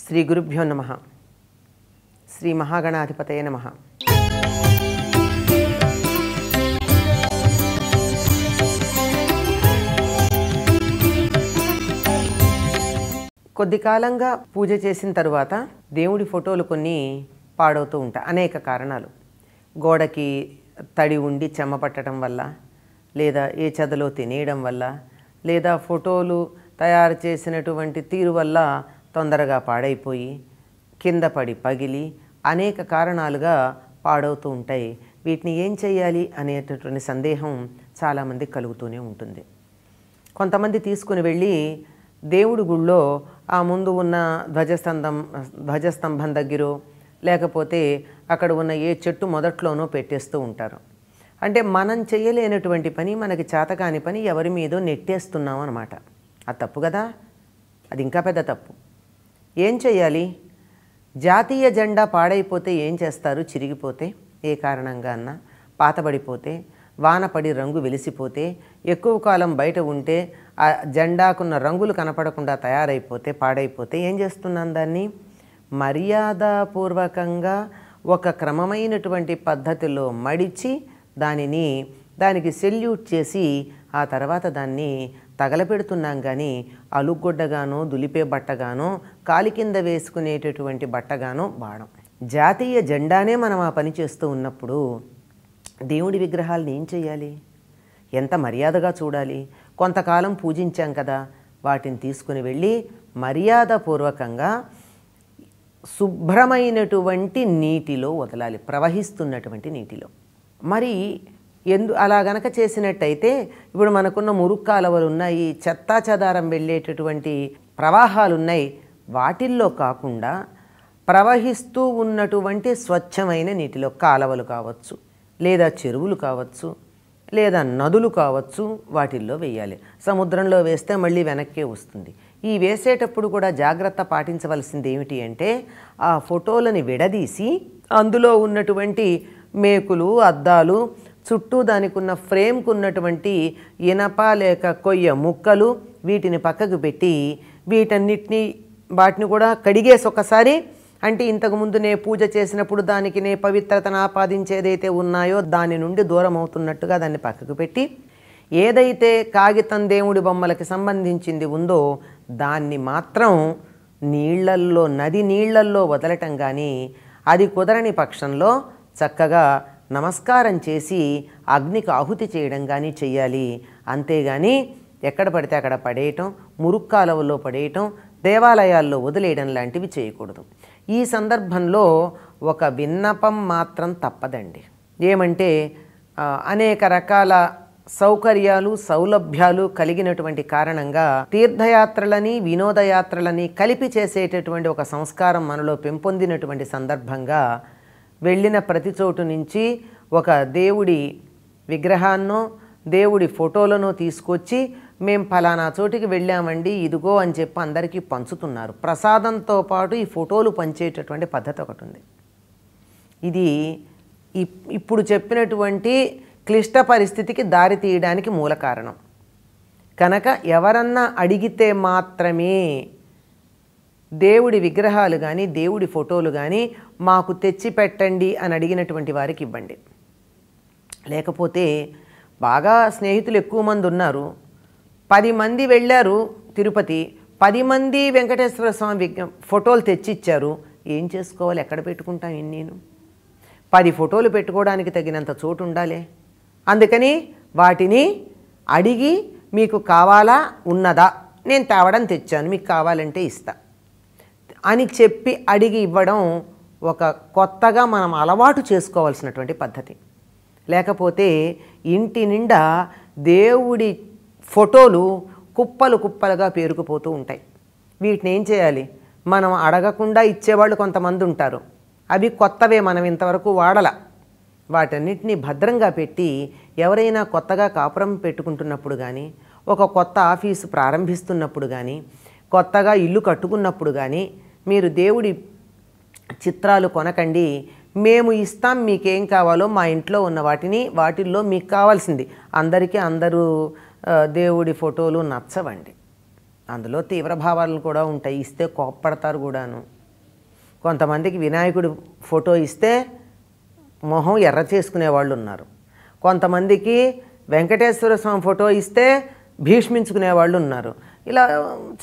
శ్రీ గురుభ్యో నమ శ్రీ మహాగణాధిపతయ నమ కొద్ది కాలంగా పూజ చేసిన తరువాత దేవుడి ఫోటోలు కొన్ని పాడవుతూ ఉంటాయి అనేక కారణాలు గోడకి తడి ఉండి చెమ్మ పట్టడం వల్ల లేదా ఏ చదలో తినేయడం వల్ల లేదా ఫోటోలు తయారు చేసినటువంటి తీరు వల్ల తొందరగా పాడైపోయి కింద పడి పగిలి అనేక కారణాలుగా పాడవుతూ ఉంటాయి వీటిని ఏం చేయాలి అనేటటువంటి సందేహం చాలామంది కలుగుతూనే ఉంటుంది కొంతమంది తీసుకుని వెళ్ళి దేవుడి గుళ్ళో ఆ ముందు ఉన్న ధ్వజస్తంభం ధ్వజస్తంభం దగ్గర లేకపోతే అక్కడ ఉన్న ఏ చెట్టు మొదట్లోనో పెట్టేస్తూ ఉంటారు అంటే మనం చేయలేనటువంటి పని మనకి చేతకాని పని ఎవరి మీదో నెట్టేస్తున్నాం అనమాట అది తప్పు కదా అది ఇంకా పెద్ద తప్పు ఏం చేయాలి జాతీయ జెండా పాడైపోతే ఏం చేస్తారు చిరిగిపోతే ఏ కారణంగా అన్న పాతబడిపోతే వానపడి రంగు వెలిసిపోతే ఎక్కువ కాలం బయట ఉంటే ఆ జెండాకున్న రంగులు కనపడకుండా తయారైపోతే పాడైపోతే ఏం చేస్తున్నాను దాన్ని మర్యాదపూర్వకంగా ఒక క్రమమైనటువంటి పద్ధతిలో మడిచి దానిని దానికి సెల్యూట్ చేసి ఆ తర్వాత దాన్ని తగలపెడుతున్నాం కానీ అలుగొడ్డగానో దులిపే బట్టగానో కాలి కింద వేసుకునేటటువంటి బట్టగానో వాడం జాతీయ జెండానే మనం ఆ పని చేస్తూ ఉన్నప్పుడు దేవుడి విగ్రహాలను ఏం చేయాలి ఎంత మర్యాదగా చూడాలి కొంతకాలం పూజించాం కదా వాటిని తీసుకుని వెళ్ళి మర్యాదపూర్వకంగా శుభ్రమైనటువంటి నీటిలో వదలాలి ప్రవహిస్తున్నటువంటి నీటిలో మరి ఎందు అలా గనక చేసినట్టయితే ఇప్పుడు మనకున్న మురుక్కాలవలు ఉన్నాయి చెత్తా చెదారం వెళ్ళేటటువంటి ప్రవాహాలు ఉన్నాయి వాటిల్లో కాకుండా ప్రవహిస్తూ ఉన్నటువంటి స్వచ్ఛమైన నీటిలో కాలవలు కావచ్చు లేదా చెరువులు కావచ్చు లేదా నదులు కావచ్చు వాటిల్లో వేయాలి సముద్రంలో వేస్తే మళ్ళీ వెనక్కే వస్తుంది ఈ వేసేటప్పుడు కూడా జాగ్రత్త పాటించవలసింది ఏమిటి అంటే ఆ ఫోటోలని విడదీసి అందులో ఉన్నటువంటి మేకులు అద్దాలు చుట్టూ దానికి ఉన్న ఫ్రేమ్కు ఉన్నటువంటి ఇనప లేక కొయ్య ముక్కలు వీటిని పక్కకు పెట్టి వీటన్నిటినీ వాటిని కూడా కడిగేసి ఒకసారి అంటే ఇంతకుముందు నే పూజ చేసినప్పుడు దానికి నే పవిత్రతను ఆపాదించేదైతే ఉన్నాయో దాని నుండి దూరం అవుతున్నట్టుగా దాన్ని పక్కకు పెట్టి ఏదైతే కాగితం దేవుడి బొమ్మలకి సంబంధించింది ఉందో దాన్ని మాత్రం నీళ్లల్లో నది నీళ్లల్లో వదలటం కానీ అది కుదరని పక్షంలో చక్కగా నమస్కారం చేసి అగ్నికి ఆహుతి చేయడం కానీ చెయ్యాలి అంతేగాని ఎక్కడ పడితే అక్కడ పడేయటం మురుక్కాలవల్లో పడేయటం దేవాలయాల్లో వదిలేయడం లాంటివి చేయకూడదు ఈ సందర్భంలో ఒక విన్నపం మాత్రం తప్పదండి ఏమంటే అనేక రకాల సౌకర్యాలు సౌలభ్యాలు కలిగినటువంటి కారణంగా తీర్థయాత్రలని వినోదయాత్రలని కలిపి చేసేటటువంటి ఒక సంస్కారం మనలో పెంపొందినటువంటి సందర్భంగా వెళ్ళిన ప్రతి చోటు నుంచి ఒక దేవుడి విగ్రహాన్నో దేవుడి ఫోటోలను తీసుకొచ్చి మేము ఫలానా చోటికి వెళ్ళామండి ఇదిగో అని చెప్పి అందరికీ పంచుతున్నారు ప్రసాదంతో పాటు ఈ ఫోటోలు పంచేటటువంటి పద్ధతి ఒకటి ఉంది ఇది ఇప్పుడు చెప్పినటువంటి క్లిష్ట పరిస్థితికి దారి తీయడానికి మూల కారణం కనుక ఎవరన్నా అడిగితే మాత్రమే దేవుడి విగ్రహాలు కానీ దేవుడి ఫోటోలు కానీ మాకు తెచ్చి పెట్టండి అని అడిగినటువంటి వారికి ఇవ్వండి లేకపోతే బాగా స్నేహితులు ఎక్కువ మంది ఉన్నారు పది మంది వెళ్ళారు తిరుపతి పది మంది వెంకటేశ్వర స్వామి ఫోటోలు తెచ్చిచ్చారు ఏం చేసుకోవాలి ఎక్కడ పెట్టుకుంటాం నేను పది ఫోటోలు పెట్టుకోవడానికి తగినంత చోటు ఉండాలి అందుకని వాటిని అడిగి మీకు కావాలా ఉన్నదా నేను తేవడం తెచ్చాను మీకు కావాలంటే ఇస్తాను అని చెప్పి అడిగి ఇవ్వడం ఒక కొత్తగా మనం అలవాటు చేసుకోవాల్సినటువంటి పద్ధతి లేకపోతే ఇంటి నిండా దేవుడి ఫోటోలు కుప్పలు కుప్పలుగా పేరుకుపోతూ ఉంటాయి వీటిని ఏం చేయాలి మనం అడగకుండా ఇచ్చేవాళ్ళు కొంతమంది ఉంటారు అవి కొత్తవే మనం ఇంతవరకు వాడల వాటన్నిటిని భద్రంగా పెట్టి ఎవరైనా కొత్తగా కాపురం పెట్టుకుంటున్నప్పుడు కానీ ఒక కొత్త ఆఫీసు ప్రారంభిస్తున్నప్పుడు కానీ కొత్తగా ఇల్లు కట్టుకున్నప్పుడు కానీ మీరు దేవుడి చిత్రాలు కొనకండి మేము ఇస్తాం మీకేం కావాలో మా ఇంట్లో ఉన్న వాటిని వాటిల్లో మీకు కావాల్సింది అందరికీ అందరూ దేవుడి ఫోటోలు నచ్చవండి అందులో తీవ్ర భావాలు కూడా ఉంటాయి ఇస్తే కోప్పడతారు కూడాను కొంతమందికి వినాయకుడి ఫోటో ఇస్తే మొహం ఎర్ర చేసుకునే వాళ్ళు ఉన్నారు కొంతమందికి వెంకటేశ్వర స్వామి ఫోటో ఇస్తే భీష్మించుకునే వాళ్ళు ఉన్నారు ఇలా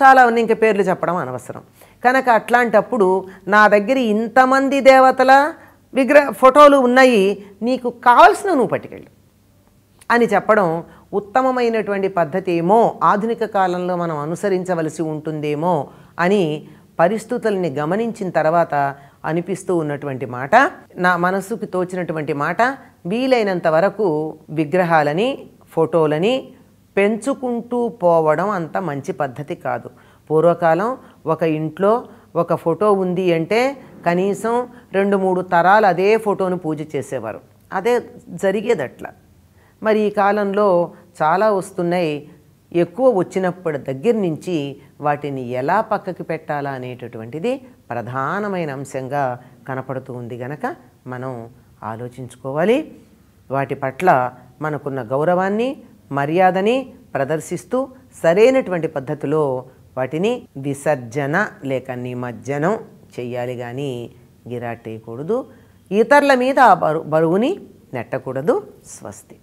చాలా ఇంక పేర్లు చెప్పడం అనవసరం కనుక అట్లాంటప్పుడు నా దగ్గర ఇంతమంది దేవతల విగ్రహ ఫోటోలు ఉన్నాయి నీకు కావలసిన నువ్వు పట్టుకెళ్ళు అని చెప్పడం ఉత్తమమైనటువంటి పద్ధతి ఏమో ఆధునిక కాలంలో మనం అనుసరించవలసి ఉంటుందేమో అని పరిస్థితుల్ని గమనించిన తర్వాత అనిపిస్తూ ఉన్నటువంటి మాట నా మనసుకు తోచినటువంటి మాట వీలైనంత వరకు విగ్రహాలని ఫోటోలని పెంచుకుంటూ పోవడం అంత మంచి పద్ధతి కాదు పూర్వకాలం ఒక ఇంట్లో ఒక ఫోటో ఉంది అంటే కనీసం రెండు మూడు తరాలు అదే ఫోటోను పూజ చేసేవారు అదే జరిగేదట్లా మరి ఈ కాలంలో చాలా వస్తున్నాయి ఎక్కువ వచ్చినప్పటి దగ్గర నుంచి వాటిని ఎలా పక్కకి పెట్టాలా అనేటటువంటిది ప్రధానమైన అంశంగా కనపడుతూ ఉంది గనక మనం ఆలోచించుకోవాలి వాటి పట్ల మనకున్న గౌరవాన్ని మర్యాదని ప్రదర్శిస్తూ సరైనటువంటి పద్ధతిలో వాటిని విసర్జన లేక నిమజ్జనం చేయాలి కానీ గిరాటేయకూడదు ఇతరుల మీద ఆ బరువుని నెట్టకూడదు స్వస్తి